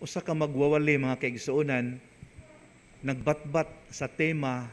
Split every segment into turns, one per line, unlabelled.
usa ka magwawali mga kaigsuonan nagbatbat sa tema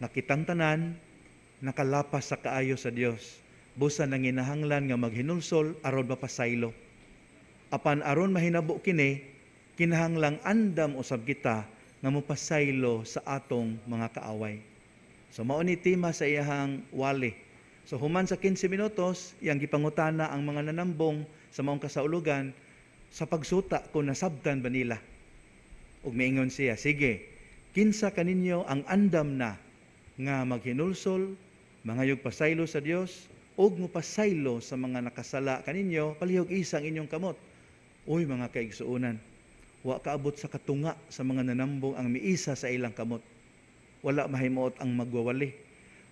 nakitang tanan nakalapas sa kaayo sa Dios busa nang inahanglan nga maghinulsol aron mapasaylo apan aron mahinabo kini kinahanglang andam usab kita nga mapasaylo sa atong mga kaaway so mao ni tema sa iyang wali so human sa 15 minutos iyang gipangutana ang mga nanambong sa maong kasaulugan sa pagsuta kung nasabtan ba nila. Ug miingon siya, sige, kinsa kaninyo ang andam na nga maghinulsol, mangayog pasaylo sa Dios ug mupasaylo sa mga nakasala kaninyo palihog isang inyong kamot. Uy mga kaigsuonan, wa kaabot sa katunga sa mga nanambong ang miisa sa ilang kamot. Wala mahimot ang magwawali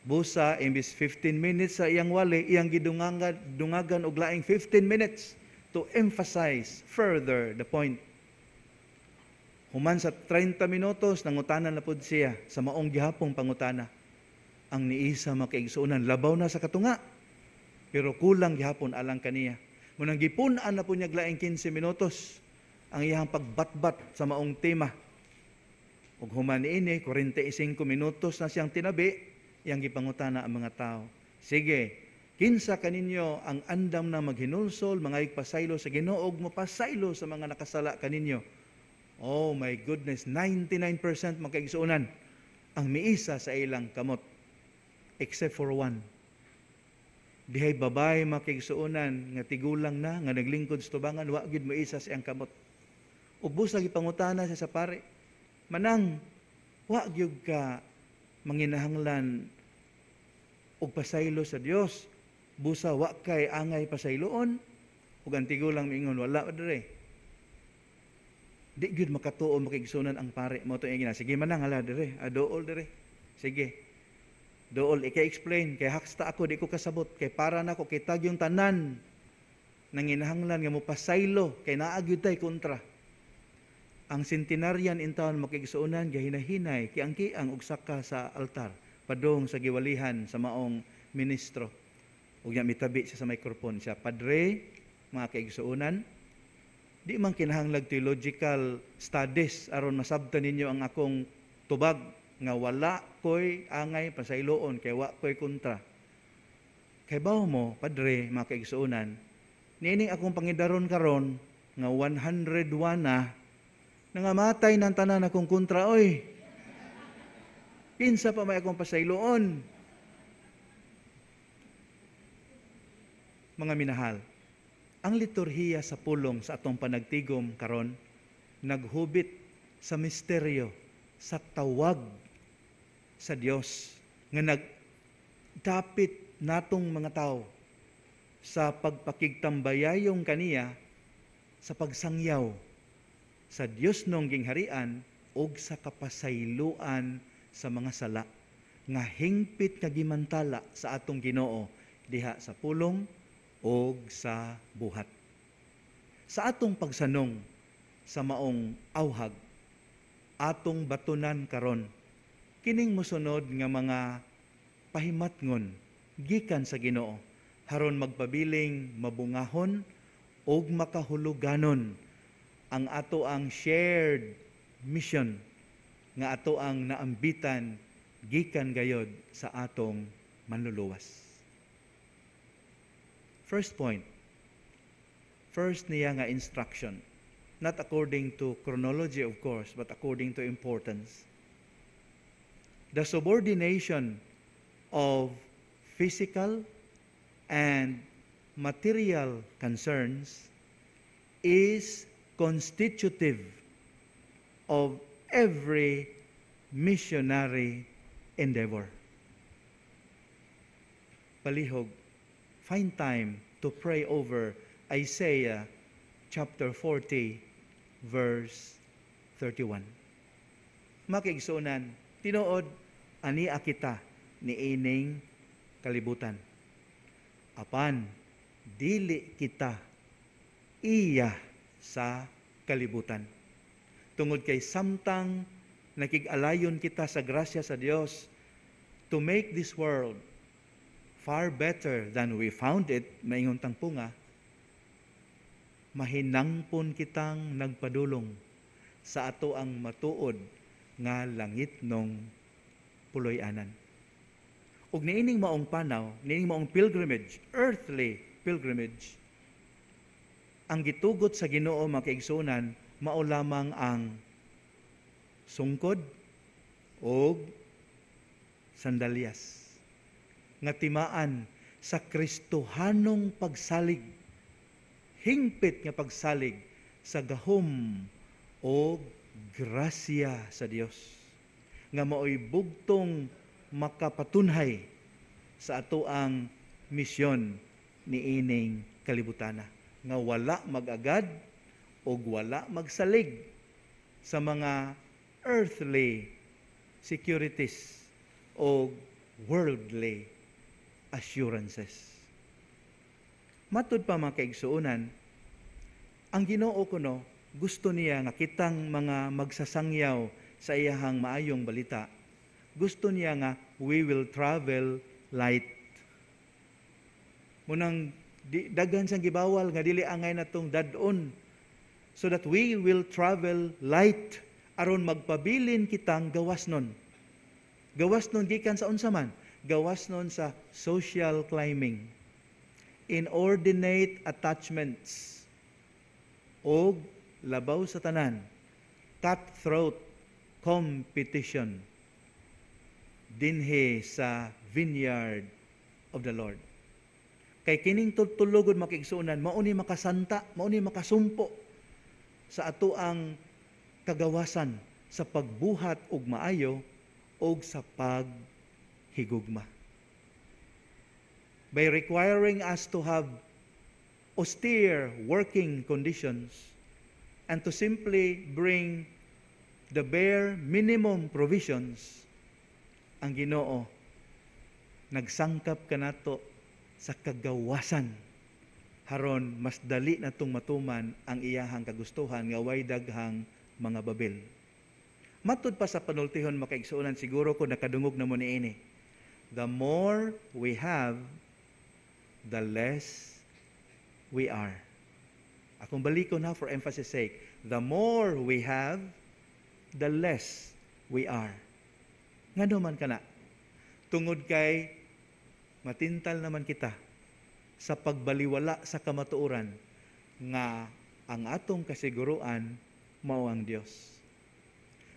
busa imbis 15 minutes sa iyang wali iyang gidungagan dungagan og laing 15 minutes to emphasize further the point. Human sa 30 minutos, nangutanan na pud siya sa maong gihapong pangutana. Ang niisa makaigsuunan, labaw na sa katunga, pero kulang gihapon alang kaniya. Munang gipunan na po niya glaing 15 minutos ang iyang pagbatbat sa maong tema. Ug human ini 45 e minutos na siyang tinabi, iyang gipangutana ang mga tao. Sige, Kinsa kaninyo ang andam na maghinulsol, mga igpasaylo sa ginoog mo, pasaylo sa mga nakasala kaninyo. Oh my goodness, 99% magkaigsuunan ang miisa sa ilang kamot. Except for one. Dihay babay makigsuunan nga tigulang na nga naglingkod sa tubangan wa gid miisa sa iyang kamot. Ubos lagi pangutana sa sa pare. Manang wa gyud ka manginahanglan og pasaylo sa Dios busa wa kay angay pa sa iloon ug ang tigulang miingon wala dere di gyud makatuo makigsunan ang pare mo to ingina sige man lang ala dere adool ah, dere sige dool ikay explain kay haksta ako di ko kasabot kay para na ko kitag yung tanan nanginahanglan nga mopasaylo kay naagyud tay kontra ang centenarian in town makigsuonan gahinahinay kiang ang og saka sa altar padong sa giwalihan sa maong ministro Huwag niya mitabi siya sa microphone siya. Padre, mga kaigsuunan, di man kinahanglag theological studies aron masabta ninyo ang akong tubag nga wala koy angay pasayloon kay wa koy kontra. Kay bawo mo, padre, mga kaigsuunan, niining akong pangidaron karon nga 101 na nangamatay ng tanan akong kontra oy. Pinsa pa may akong pasayloon. Mga minahal, ang liturhiya sa pulong sa atong panagtigom karon naghubit sa misteryo sa tawag sa Dios nga nagdapit natong mga tao sa pagpakigtambayayong kaniya sa pagsangyaw sa Dios nong gingharian ug sa kapasayloan sa mga sala nga hingpit nga gimantala sa atong Ginoo diha sa pulong o sa buhat. Sa atong pagsanong sa maong awhag, atong batunan karon kining mosunod nga mga pahimatngon gikan sa Ginoo haron magpabiling mabungahon og makahuluganon ang ato ang shared mission nga ato ang naambitan gikan gayod sa atong manluluwas. First point, first niya nga instruction. Not according to chronology, of course, but according to importance. The subordination of physical and material concerns is constitutive of every missionary endeavor. Palihog find time to pray over Isaiah chapter 40 verse 31. Makigsunan, tinuod ani akita ni ining kalibutan. Apan dili kita iya sa kalibutan. Tungod kay samtang nakigalayon kita sa grasya sa Dios to make this world far better than we found it, maingon tang punga, mahinangpon kitang nagpadulong sa ato ang matuod nga langit nung puloy-anan. Ug niining maong panaw, niining maong pilgrimage, earthly pilgrimage, ang gitugot sa Ginoo makaigsunan, kaigsunan mao lamang ang sungkod o sandalyas nga timaan sa Kristohanong pagsalig, hingpit nga pagsalig sa gahom o grasya sa Dios nga maoy bugtong makapatunhay sa ato ang misyon ni ining kalibutana nga wala magagad o wala magsalig sa mga earthly securities o worldly assurances. Matod pa mga kaigsuunan, ang ginoo ko no, gusto niya nga kitang mga magsasangyaw sa iyahang maayong balita. Gusto niya nga, we will travel light. Munang di, daghan sang gibawal nga dili angay natong dadon so that we will travel light aron magpabilin kitang gawas nun. Gawas nun gikan sa unsaman gawas noon sa social climbing, inordinate attachments, o labaw sa tanan, cutthroat competition, dinhi sa vineyard of the Lord. Kay kining tutulogod makigsuunan, mauni makasanta, mauni makasumpo sa ato ang kagawasan sa pagbuhat og maayo og sa pag higugma. By requiring us to have austere working conditions and to simply bring the bare minimum provisions ang Ginoo nagsangkap kanato sa kagawasan haron mas dali na tong matuman ang iyahang kagustuhan nga way daghang mga babil matud pa sa panultihon makaigsuonan siguro ko nakadungog na mo ni ini the more we have, the less we are. Akong baliko na for emphasis sake. The more we have, the less we are. Nga naman ka na. Tungod kay matintal naman kita sa pagbaliwala sa kamatuoran nga ang atong kasiguruan mao ang Dios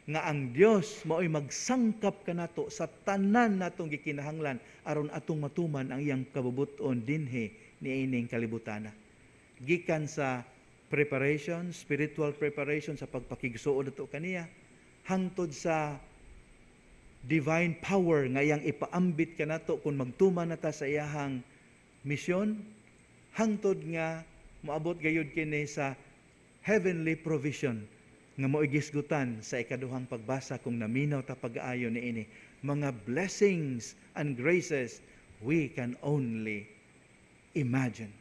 nga ang Dios mao'y magsangkap kanato sa tanan natong gikinahanglan aron atong matuman ang iyang kabubuton dinhi niining kalibutana. Gikan sa preparation, spiritual preparation sa pagpakigsuod nato kaniya hangtod sa divine power nga iyang ipaambit kanato kung magtuman nata sa iyang misyon hangtod nga moabot gayud kini sa heavenly provision nga moigisgutan sa ikaduhang pagbasa kung naminaw ta pag-aayo ni ini mga blessings and graces we can only imagine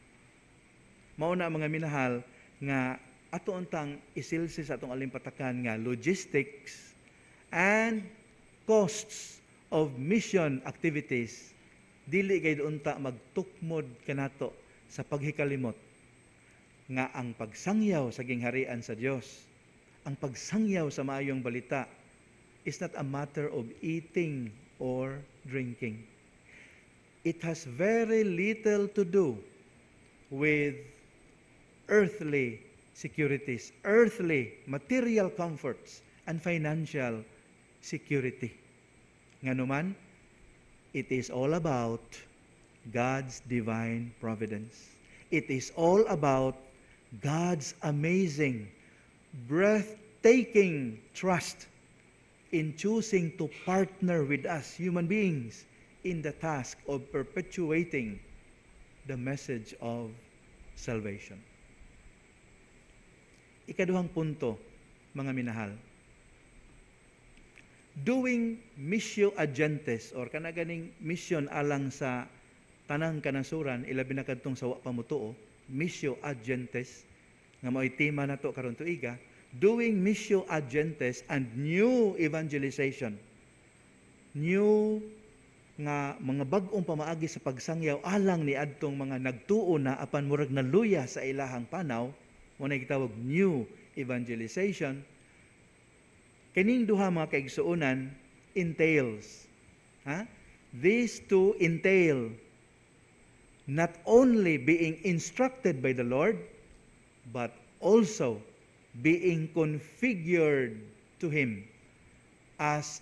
mao na mga minahal nga ato untang isilsi sa atong alimpatakan nga logistics and costs of mission activities dili gay unta magtukmod kanato sa paghikalimot nga ang pagsangyaw sa gingharian sa Dios ang pagsangyaw sa maayong balita is not a matter of eating or drinking. It has very little to do with earthly securities, earthly material comforts, and financial security. Nga naman, it is all about God's divine providence. It is all about God's amazing breathtaking trust in choosing to partner with us, human beings, in the task of perpetuating the message of salvation. Ikaduhang punto, mga minahal. Doing missio agentes or kanaganing mission alang sa tanang kanasuran, ilabi na kadtong sawa pamutuo, missio agentes, nga mao'y tema nato karon tuiga, doing missio ad and new evangelization. New nga mga bag-ong pamaagi sa pagsangyaw alang ni adtong mga nagtuo na apan murag naluya sa ilahang panaw mo na gitawag new evangelization kining duha mga kaigsuonan entails ha these two entail not only being instructed by the Lord but also being configured to Him as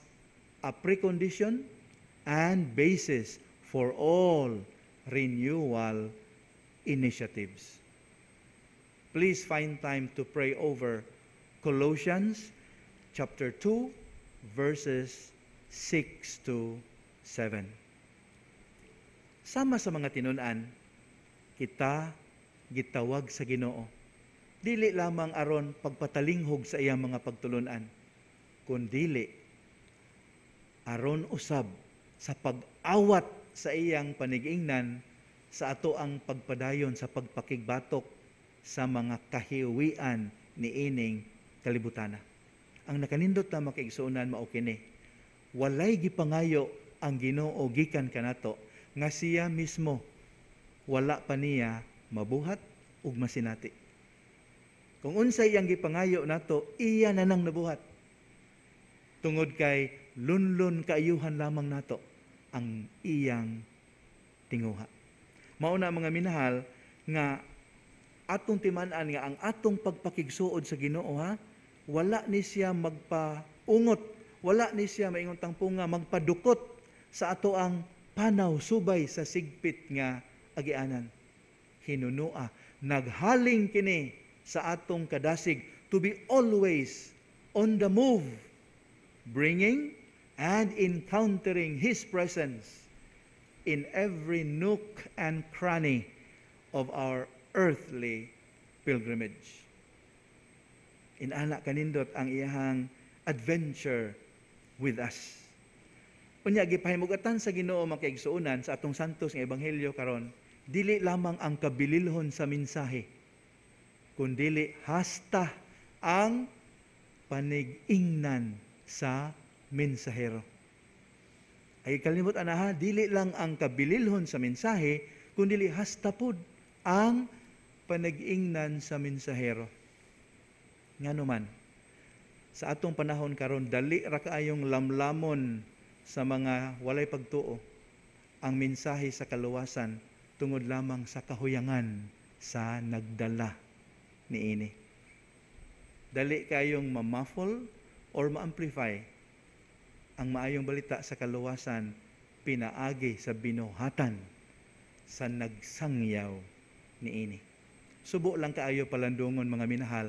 a precondition and basis for all renewal initiatives. Please find time to pray over Colossians chapter 2 verses 6 to 7. Sama sa mga tinunan, kita gitawag sa Ginoo dili lamang aron pagpatalinghog sa iyang mga pagtulunan, kundili aron usab sa pag-awat sa iyang panigingnan sa ato ang pagpadayon sa pagpakigbatok sa mga kahiwian ni ining kalibutana. Ang nakanindot na makiigsuunan mao kini. Walay gipangayo ang Ginoo gikan kanato nga siya mismo wala pa niya mabuhat ug masinati. Kung unsay iyang gipangayo nato, iya na nang nabuhat. Tungod kay lunlon kaayuhan lamang nato ang iyang tinguha. Mao na mga minahal nga atong timan-an nga ang atong pagpakigsuod sa Ginoo ha, wala ni siya magpaungot, wala ni siya maingon tangpunga magpadukot sa ato ang panaw subay sa sigpit nga agianan. Hinunoa, naghaling kini sa atong kadasig to be always on the move, bringing and encountering His presence in every nook and cranny of our earthly pilgrimage. Inana kanindot ang iyahang adventure with us. Unya gipahimugatan sa Ginoo makaigsuonan sa atong santos nga ebanghelyo karon, dili lamang ang kabililhon sa mensahe kundili hasta ang panigingnan sa mensahero. Ay kalimot anaha, dili lang ang kabililhon sa mensahe, kundili hasta pod ang panigingnan sa mensahero. Nga naman, sa atong panahon karon dali ra kaayong lamlamon sa mga walay pagtuo ang mensahe sa kaluwasan tungod lamang sa kahuyangan sa nagdala ni ini. Dali kayong ma-muffle or ma-amplify ang maayong balita sa kaluwasan pinaagi sa binuhatan sa nagsangyaw ni ini. Subo lang kaayo palandungon mga minahal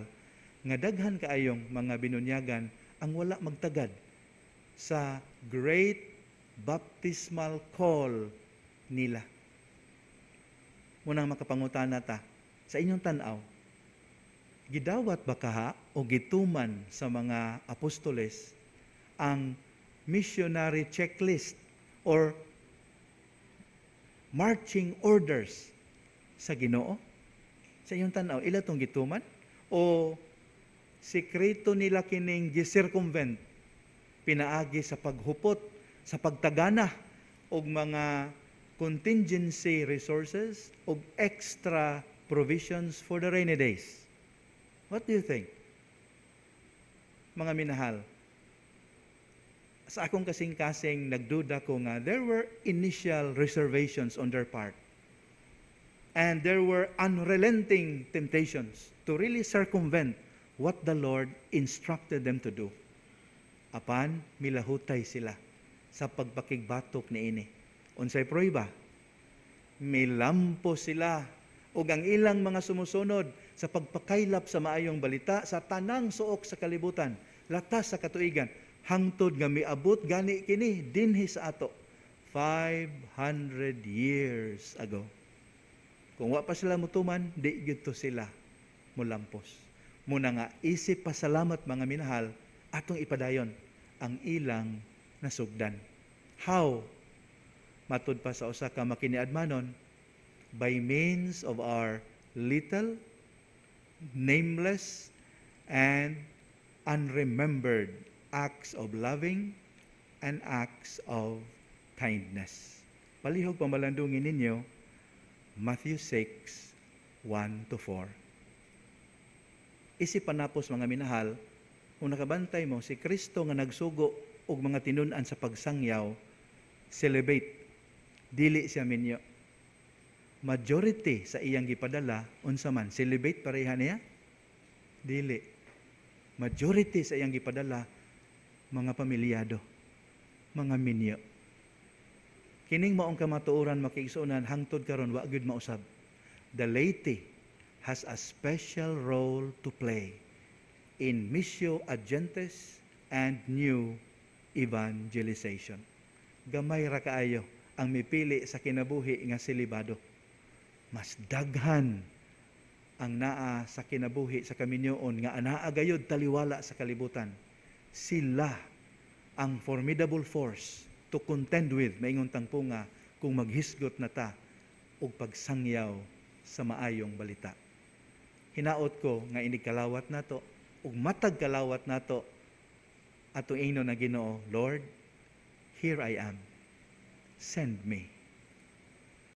nga daghan kaayong mga binunyagan ang wala magtagad sa great baptismal call nila. Munang makapangutan nata sa inyong tanaw gidawat ba kaha o gituman sa mga apostoles ang missionary checklist or marching orders sa Ginoo? Sa inyong tanaw, ila tong gituman o sekreto nila kining gisircumvent pinaagi sa paghupot, sa pagtagana og mga contingency resources og extra provisions for the rainy days. What do you think? Mga minahal, sa akong kasing-kasing nagduda ko nga, there were initial reservations on their part. And there were unrelenting temptations to really circumvent what the Lord instructed them to do. Apan, milahutay sila sa pagpakigbatok ni ini. Unsay proiba? Milampo sila o ang ilang mga sumusunod sa pagpakailap sa maayong balita sa tanang suok sa kalibutan, latas sa katuigan, hangtod nga miabot gani kini dinhi sa ato 500 years ago. Kung wa pa sila mutuman, di gyud sila mulampos. Muna nga isip pasalamat mga minahal atong ipadayon ang ilang nasugdan. How? Matod pa sa usa ka makiniadmanon, by means of our little, nameless, and unremembered acts of loving and acts of kindness. Palihog pamalandungin ninyo, Matthew 6, 1 to 4. Isip panapos mga minahal, kung nakabantay mo si Kristo nga nagsugo og mga tinunan sa pagsangyaw, celebrate. Dili siya minyo majority sa iyang gipadala unsa man celebrate pareha niya dili majority sa iyang gipadala mga pamilyado mga minyo kining maong kamatuoran makiigsuonan hangtod karon wa gud mausab the laity has a special role to play in missio agentes and new evangelization gamay ra kaayo ang mipili sa kinabuhi nga silibado mas daghan ang naa sa kinabuhi sa kaminyoon nga anaa gayod taliwala sa kalibutan. Sila ang formidable force to contend with maingon tangpo nga kung maghisgot na ta og pagsangyaw sa maayong balita. Hinaot ko nga inigkalawat nato ug matagkalawat kalawat nato ato ino na Ginoo, Lord, here I am. Send me.